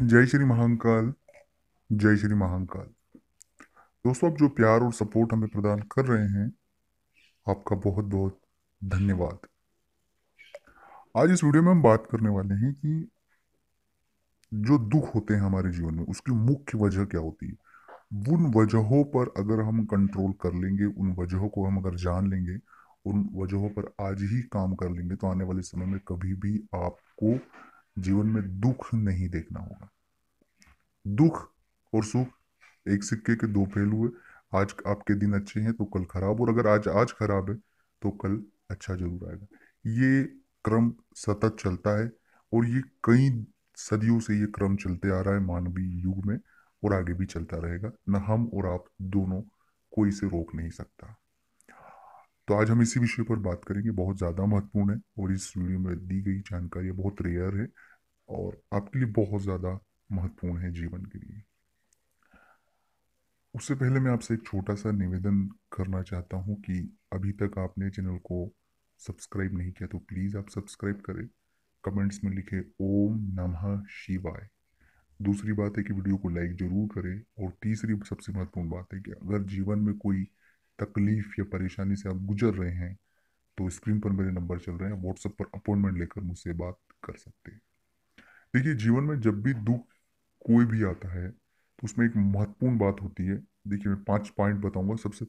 जय श्री महाकाल जय श्री महाकाल दोस्तों आप जो प्यार और सपोर्ट हमें प्रदान कर रहे हैं आपका बहुत बहुत धन्यवाद आज इस वीडियो में हम बात करने वाले हैं कि जो दुख होते हैं हमारे जीवन में उसकी मुख्य वजह क्या होती है उन वजहों पर अगर हम कंट्रोल कर लेंगे उन वजहों को हम अगर जान लेंगे उन वजहों पर आज ही काम कर लेंगे तो आने वाले समय में कभी भी आपको जीवन में दुख नहीं देखना होगा दुख और सुख एक सिक्के के दो पहलू है आज आपके दिन अच्छे हैं तो कल खराब और अगर आज आज खराब है तो कल अच्छा जरूर आएगा ये क्रम सतत चलता है और ये कई सदियों से ये क्रम चलते आ रहा है मानवीय युग में और आगे भी चलता रहेगा न हम और आप दोनों कोई से रोक नहीं सकता तो आज हम इसी विषय पर बात करेंगे बहुत ज़्यादा महत्वपूर्ण है और इस वीडियो में दी गई जानकारी बहुत रेयर है और आपके लिए बहुत ज़्यादा महत्वपूर्ण है जीवन के लिए उससे पहले मैं आपसे एक छोटा सा निवेदन करना चाहता हूँ कि अभी तक आपने चैनल को सब्सक्राइब नहीं किया तो प्लीज़ आप सब्सक्राइब करें कमेंट्स में लिखे ओम नमः शिवाय दूसरी बात है कि वीडियो को लाइक ज़रूर करें और तीसरी सबसे महत्वपूर्ण बात है कि अगर जीवन में कोई तकलीफ़ या परेशानी से आप गुजर रहे हैं तो स्क्रीन पर मेरे नंबर चल रहे हैं व्हाट्सएप पर अपॉइंटमेंट लेकर मुझसे बात कर सकते हैं देखिए जीवन में जब भी दुख कोई भी आता है तो उसमें एक महत्वपूर्ण बात होती है देखिए मैं पांच पॉइंट बताऊंगा सबसे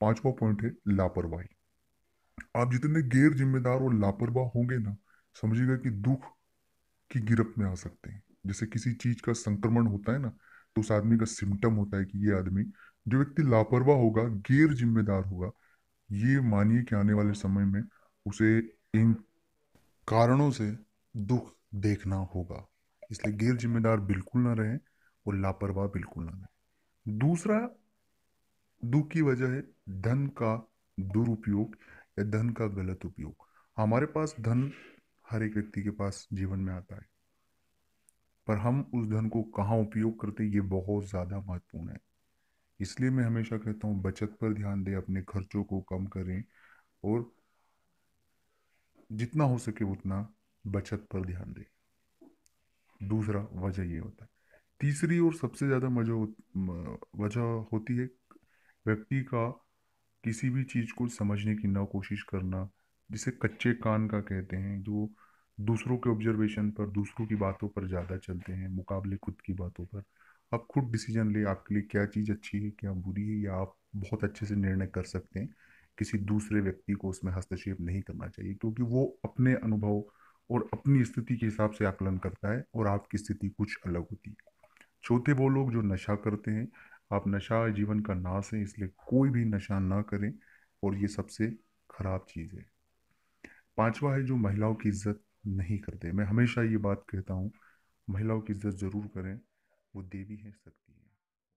पांचवा पॉइंट है लापरवाही आप जितने गैर जिम्मेदार और लापरवाह होंगे ना समझिएगा कि दुख की गिरफ्त में आ सकते हैं जैसे किसी चीज़ का संक्रमण होता है ना तो उस आदमी का सिम्टम होता है कि ये आदमी जो व्यक्ति लापरवाह होगा गैर जिम्मेदार होगा ये मानिए कि आने वाले समय में उसे इन कारणों से दुख देखना होगा इसलिए गैर जिम्मेदार बिल्कुल ना रहें और लापरवाह बिल्कुल ना रहें दूसरा दुख की वजह है धन का दुरुपयोग या धन का गलत उपयोग हमारे पास धन हर एक व्यक्ति के पास जीवन में आता है पर हम उस धन को कहाँ उपयोग करते हैं ये बहुत ज़्यादा महत्वपूर्ण है इसलिए मैं हमेशा कहता हूँ बचत पर ध्यान दें अपने खर्चों को कम करें और जितना हो सके उतना बचत पर ध्यान दें दूसरा वजह ये होता है तीसरी और सबसे ज़्यादा मजा वजह होती है व्यक्ति का किसी भी चीज़ को समझने की ना कोशिश करना जिसे कच्चे कान का कहते हैं जो दूसरों के ऑब्जर्वेशन पर दूसरों की बातों पर ज़्यादा चलते हैं मुकाबले खुद की बातों पर आप खुद डिसीजन लें आपके लिए क्या चीज़ अच्छी है क्या बुरी है या आप बहुत अच्छे से निर्णय कर सकते हैं किसी दूसरे व्यक्ति को उसमें हस्तक्षेप नहीं करना चाहिए क्योंकि वो अपने अनुभव और अपनी स्थिति के हिसाब से आकलन करता है और आपकी स्थिति कुछ अलग होती है चौथे वो लोग जो नशा करते हैं आप नशा जीवन का नाश है इसलिए कोई भी नशा ना करें और ये सबसे खराब चीज़ है पांचवा है जो महिलाओं की इज्जत नहीं करते मैं हमेशा ये बात कहता हूँ महिलाओं की इज्जत ज़रूर करें वो देवी भी है सकती है